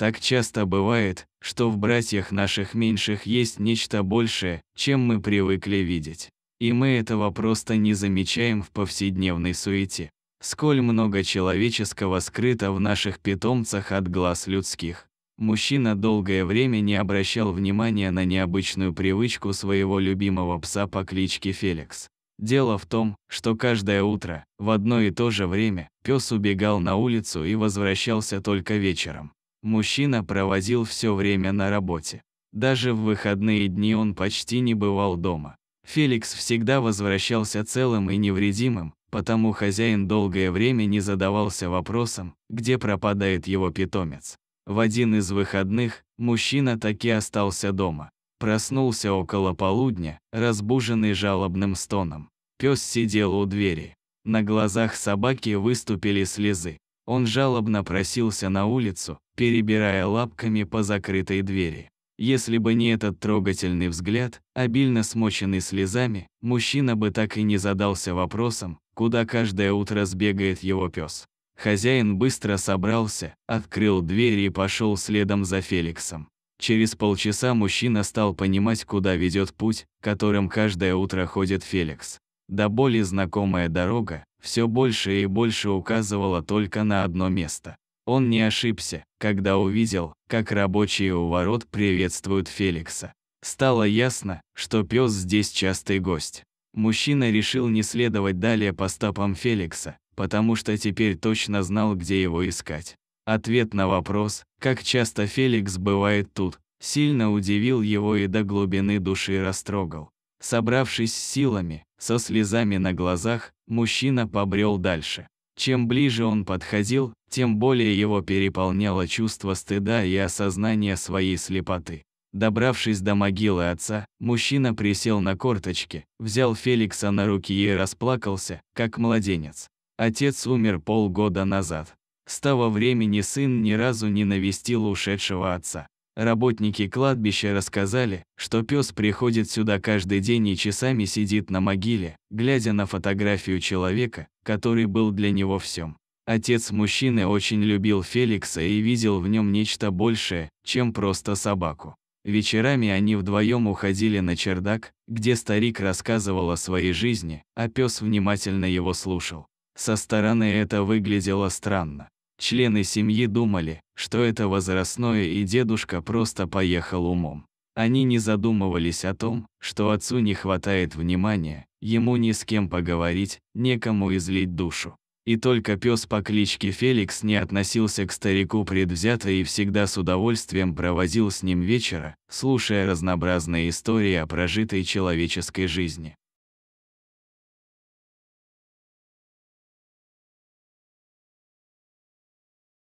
Так часто бывает, что в братьях наших меньших есть нечто большее, чем мы привыкли видеть. И мы этого просто не замечаем в повседневной суете. Сколь много человеческого скрыто в наших питомцах от глаз людских. Мужчина долгое время не обращал внимания на необычную привычку своего любимого пса по кличке Феликс. Дело в том, что каждое утро, в одно и то же время, пес убегал на улицу и возвращался только вечером. Мужчина проводил все время на работе. Даже в выходные дни он почти не бывал дома. Феликс всегда возвращался целым и невредимым, потому хозяин долгое время не задавался вопросом, где пропадает его питомец. В один из выходных мужчина таки остался дома. Проснулся около полудня, разбуженный жалобным стоном. Пес сидел у двери. На глазах собаки выступили слезы. Он жалобно просился на улицу, перебирая лапками по закрытой двери. Если бы не этот трогательный взгляд, обильно смоченный слезами, мужчина бы так и не задался вопросом, куда каждое утро сбегает его пес. Хозяин быстро собрался, открыл дверь и пошел следом за Феликсом. Через полчаса мужчина стал понимать, куда ведет путь, которым каждое утро ходит Феликс. До боли знакомая дорога все больше и больше указывала только на одно место. Он не ошибся, когда увидел, как рабочие у ворот приветствуют Феликса. Стало ясно, что пес здесь частый гость. Мужчина решил не следовать далее по стопам Феликса, потому что теперь точно знал, где его искать. Ответ на вопрос, как часто Феликс бывает тут, сильно удивил его и до глубины души растрогал. Собравшись с силами, со слезами на глазах, мужчина побрел дальше. Чем ближе он подходил, тем более его переполняло чувство стыда и осознание своей слепоты. Добравшись до могилы отца, мужчина присел на корточки, взял Феликса на руки и расплакался, как младенец. Отец умер полгода назад. С того времени сын ни разу не навестил ушедшего отца. Работники кладбища рассказали, что пес приходит сюда каждый день и часами сидит на могиле, глядя на фотографию человека, который был для него всем. Отец мужчины очень любил Феликса и видел в нем нечто большее, чем просто собаку. Вечерами они вдвоем уходили на чердак, где старик рассказывал о своей жизни, а пес внимательно его слушал. Со стороны это выглядело странно. Члены семьи думали, что это возрастное и дедушка просто поехал умом. Они не задумывались о том, что отцу не хватает внимания, ему ни с кем поговорить, некому излить душу. И только пес по кличке Феликс не относился к старику предвзято и всегда с удовольствием проводил с ним вечера, слушая разнообразные истории о прожитой человеческой жизни.